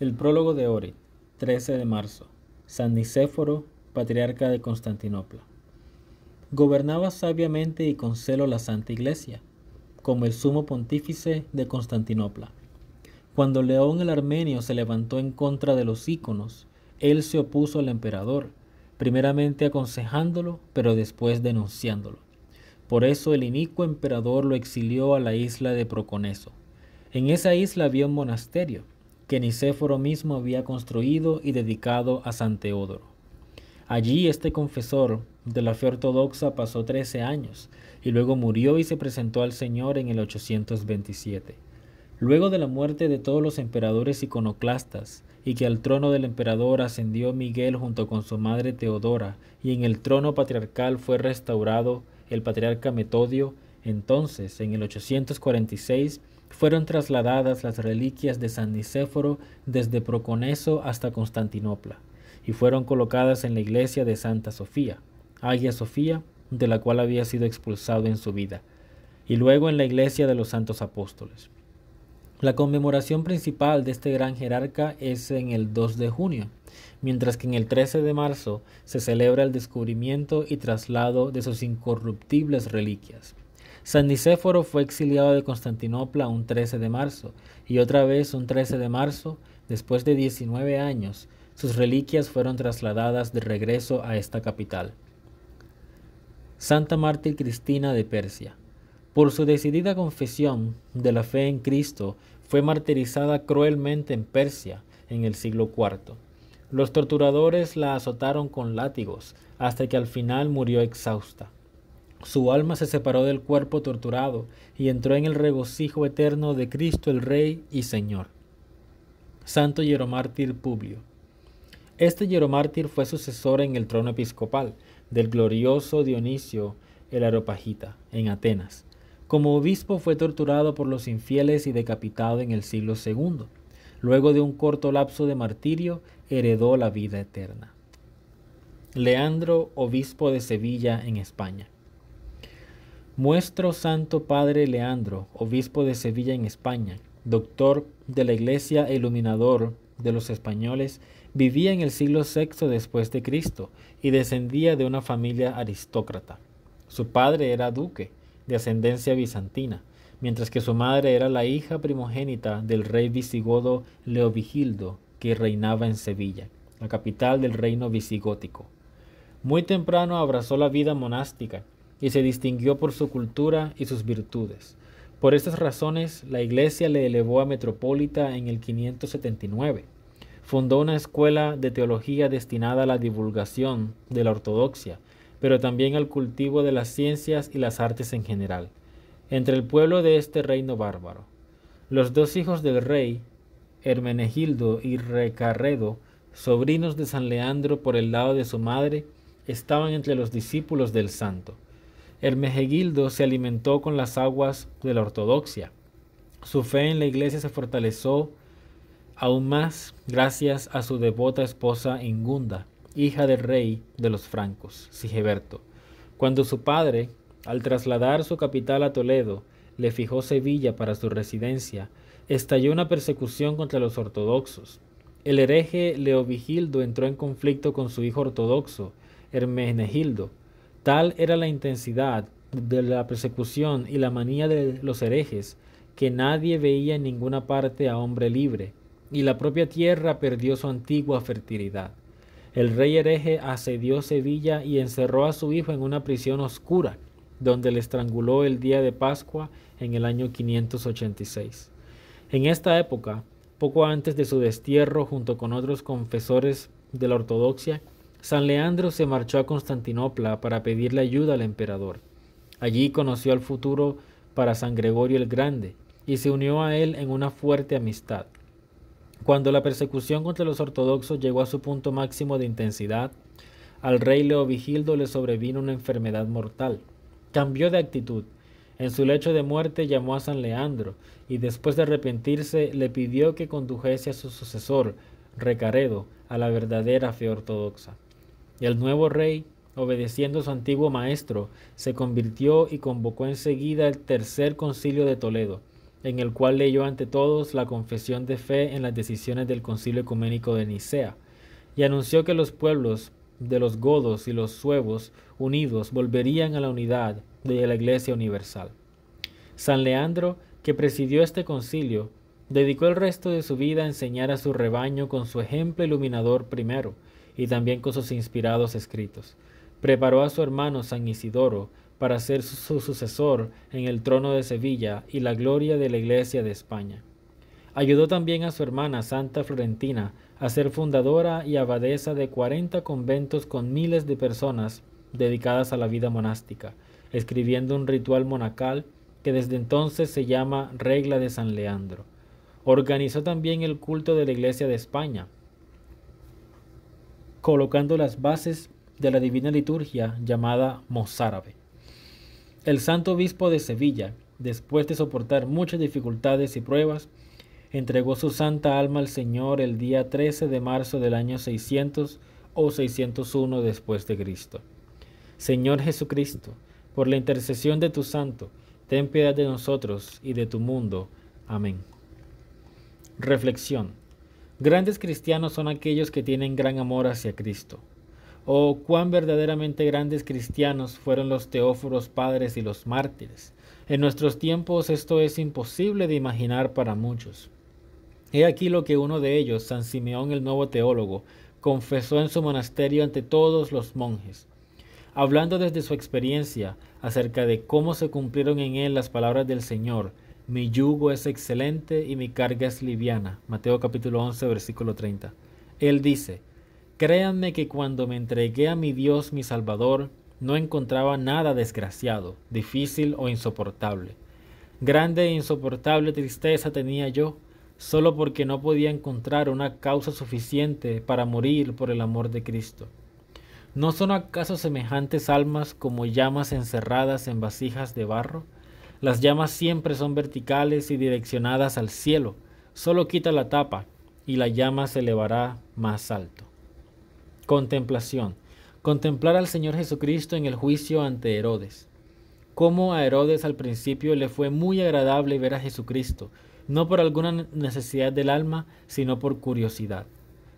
El prólogo de Ori, 13 de marzo. San Nicéforo, patriarca de Constantinopla. Gobernaba sabiamente y con celo la Santa Iglesia, como el sumo pontífice de Constantinopla. Cuando León el Armenio se levantó en contra de los íconos, él se opuso al emperador, primeramente aconsejándolo, pero después denunciándolo. Por eso el inicuo emperador lo exilió a la isla de Proconeso. En esa isla había un monasterio, que Nicéforo mismo había construido y dedicado a San Teodoro. Allí este confesor de la fe ortodoxa pasó trece años y luego murió y se presentó al Señor en el 827. Luego de la muerte de todos los emperadores iconoclastas, y que al trono del emperador ascendió Miguel junto con su madre Teodora, y en el trono patriarcal fue restaurado el patriarca Metodio, entonces en el 846 fueron trasladadas las reliquias de San Nicéforo desde Proconeso hasta Constantinopla y fueron colocadas en la iglesia de Santa Sofía, Hagia Sofía, de la cual había sido expulsado en su vida, y luego en la iglesia de los santos apóstoles. La conmemoración principal de este gran jerarca es en el 2 de junio, mientras que en el 13 de marzo se celebra el descubrimiento y traslado de sus incorruptibles reliquias. San Nicéforo fue exiliado de Constantinopla un 13 de marzo y otra vez un 13 de marzo, después de 19 años, sus reliquias fueron trasladadas de regreso a esta capital. Santa Mártir Cristina de Persia. Por su decidida confesión de la fe en Cristo, fue martirizada cruelmente en Persia en el siglo IV. Los torturadores la azotaron con látigos hasta que al final murió exhausta. Su alma se separó del cuerpo torturado y entró en el regocijo eterno de Cristo el Rey y Señor. Santo Hieromártir Publio. Este Hieromártir fue sucesor en el trono episcopal del glorioso Dionisio el Aropagita, en Atenas. Como obispo fue torturado por los infieles y decapitado en el siglo II. Luego de un corto lapso de martirio, heredó la vida eterna. Leandro, obispo de Sevilla en España. Nuestro Santo Padre Leandro, obispo de Sevilla en España, doctor de la Iglesia e iluminador de los españoles, vivía en el siglo VI después de Cristo y descendía de una familia aristócrata. Su padre era duque, de ascendencia bizantina, mientras que su madre era la hija primogénita del rey visigodo Leovigildo, que reinaba en Sevilla, la capital del reino visigótico. Muy temprano abrazó la vida monástica y se distinguió por su cultura y sus virtudes. Por estas razones, la iglesia le elevó a metropolita en el 579. Fundó una escuela de teología destinada a la divulgación de la ortodoxia, pero también al cultivo de las ciencias y las artes en general, entre el pueblo de este reino bárbaro. Los dos hijos del rey, Hermenegildo y Recarredo, sobrinos de San Leandro por el lado de su madre, estaban entre los discípulos del santo. Hermegildo se alimentó con las aguas de la ortodoxia. Su fe en la iglesia se fortaleció aún más gracias a su devota esposa Ingunda, hija del rey de los francos, Sigeberto. Cuando su padre, al trasladar su capital a Toledo, le fijó Sevilla para su residencia, estalló una persecución contra los ortodoxos. El hereje Leovigildo entró en conflicto con su hijo ortodoxo, Hermenegildo, Tal era la intensidad de la persecución y la manía de los herejes, que nadie veía en ninguna parte a hombre libre, y la propia tierra perdió su antigua fertilidad. El rey hereje asedió Sevilla y encerró a su hijo en una prisión oscura, donde le estranguló el día de Pascua en el año 586. En esta época, poco antes de su destierro junto con otros confesores de la ortodoxia, San Leandro se marchó a Constantinopla para pedirle ayuda al emperador. Allí conoció al futuro para San Gregorio el Grande y se unió a él en una fuerte amistad. Cuando la persecución contra los ortodoxos llegó a su punto máximo de intensidad, al rey Leovigildo le sobrevino una enfermedad mortal. Cambió de actitud. En su lecho de muerte llamó a San Leandro y después de arrepentirse le pidió que condujese a su sucesor, Recaredo, a la verdadera fe ortodoxa. El nuevo rey, obedeciendo a su antiguo maestro, se convirtió y convocó enseguida el tercer concilio de Toledo, en el cual leyó ante todos la confesión de fe en las decisiones del concilio ecuménico de Nicea, y anunció que los pueblos de los godos y los suevos unidos volverían a la unidad de la Iglesia Universal. San Leandro, que presidió este concilio, dedicó el resto de su vida a enseñar a su rebaño con su ejemplo iluminador primero, y también con sus inspirados escritos. Preparó a su hermano San Isidoro para ser su sucesor en el trono de Sevilla y la gloria de la Iglesia de España. Ayudó también a su hermana Santa Florentina a ser fundadora y abadesa de 40 conventos con miles de personas dedicadas a la vida monástica, escribiendo un ritual monacal que desde entonces se llama Regla de San Leandro. Organizó también el culto de la Iglesia de España, colocando las bases de la divina liturgia llamada mozárabe. El santo obispo de Sevilla, después de soportar muchas dificultades y pruebas, entregó su santa alma al Señor el día 13 de marzo del año 600 o 601 después de Cristo. Señor Jesucristo, por la intercesión de tu santo, ten piedad de nosotros y de tu mundo. Amén. Reflexión. Grandes cristianos son aquellos que tienen gran amor hacia Cristo. Oh, cuán verdaderamente grandes cristianos fueron los teóforos padres y los mártires. En nuestros tiempos esto es imposible de imaginar para muchos. He aquí lo que uno de ellos, San Simeón el nuevo teólogo, confesó en su monasterio ante todos los monjes. Hablando desde su experiencia acerca de cómo se cumplieron en él las palabras del Señor, mi yugo es excelente y mi carga es liviana. Mateo capítulo 11, versículo 30. Él dice, Créanme que cuando me entregué a mi Dios, mi Salvador, no encontraba nada desgraciado, difícil o insoportable. Grande e insoportable tristeza tenía yo, solo porque no podía encontrar una causa suficiente para morir por el amor de Cristo. ¿No son acaso semejantes almas como llamas encerradas en vasijas de barro? Las llamas siempre son verticales y direccionadas al cielo. Solo quita la tapa y la llama se elevará más alto. Contemplación. Contemplar al Señor Jesucristo en el juicio ante Herodes. Cómo a Herodes al principio le fue muy agradable ver a Jesucristo, no por alguna necesidad del alma, sino por curiosidad.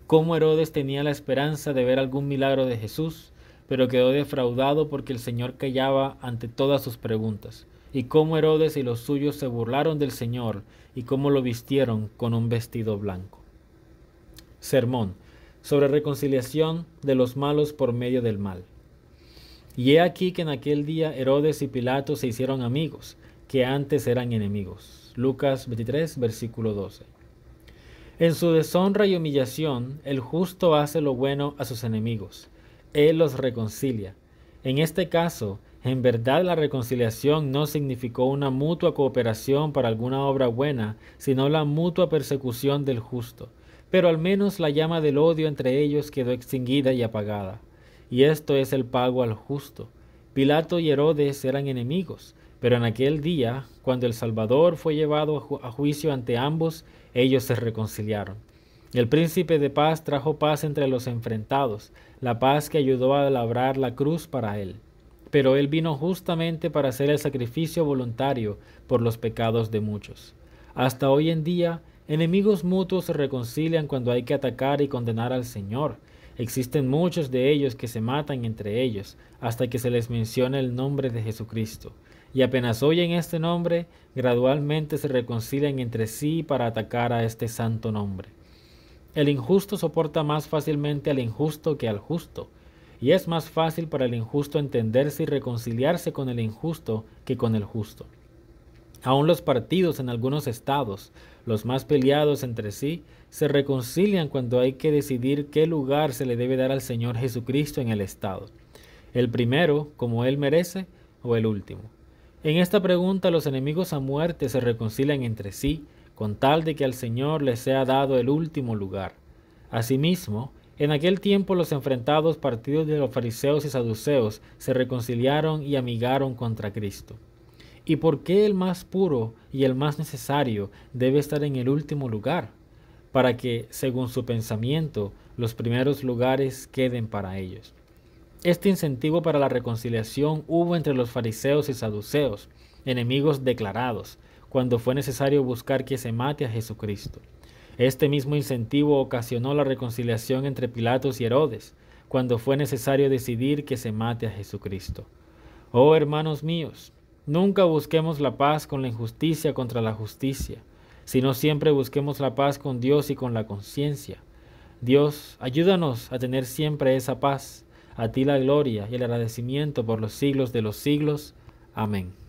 Cómo Herodes tenía la esperanza de ver algún milagro de Jesús, pero quedó defraudado porque el Señor callaba ante todas sus preguntas y cómo Herodes y los suyos se burlaron del Señor y cómo lo vistieron con un vestido blanco. Sermón sobre reconciliación de los malos por medio del mal. Y he aquí que en aquel día Herodes y Pilato se hicieron amigos, que antes eran enemigos. Lucas 23, versículo 12. En su deshonra y humillación, el justo hace lo bueno a sus enemigos. Él los reconcilia. En este caso, en verdad la reconciliación no significó una mutua cooperación para alguna obra buena, sino la mutua persecución del justo. Pero al menos la llama del odio entre ellos quedó extinguida y apagada. Y esto es el pago al justo. Pilato y Herodes eran enemigos, pero en aquel día, cuando el Salvador fue llevado a, juicio ante ambos, ellos se reconciliaron. El príncipe de paz trajo paz entre los enfrentados, la paz que ayudó a labrar la cruz para él pero Él vino justamente para hacer el sacrificio voluntario por los pecados de muchos. Hasta hoy en día, enemigos mutuos se reconcilian cuando hay que atacar y condenar al Señor. Existen muchos de ellos que se matan entre ellos hasta que se les menciona el nombre de Jesucristo. Y apenas oyen este nombre, gradualmente se reconcilian entre sí para atacar a este santo nombre. El injusto soporta más fácilmente al injusto que al justo, y es más fácil para el injusto entenderse y reconciliarse con el injusto que con el justo. Aún los partidos en algunos estados, los más peleados entre sí, se reconcilian cuando hay que decidir qué lugar se le debe dar al Señor Jesucristo en el estado. El primero, como Él merece, o el último. En esta pregunta los enemigos a muerte se reconcilian entre sí, con tal de que al Señor les sea dado el último lugar. Asimismo, en aquel tiempo los enfrentados partidos de los fariseos y saduceos se reconciliaron y amigaron contra Cristo. ¿Y por qué el más puro y el más necesario debe estar en el último lugar? Para que, según su pensamiento, los primeros lugares queden para ellos. Este incentivo para la reconciliación hubo entre los fariseos y saduceos, enemigos declarados, cuando fue necesario buscar que se mate a Jesucristo. Este mismo incentivo ocasionó la reconciliación entre Pilatos y Herodes, cuando fue necesario decidir que se mate a Jesucristo. Oh hermanos míos, nunca busquemos la paz con la injusticia contra la justicia, sino siempre busquemos la paz con Dios y con la conciencia. Dios, ayúdanos a tener siempre esa paz. A ti la gloria y el agradecimiento por los siglos de los siglos. Amén.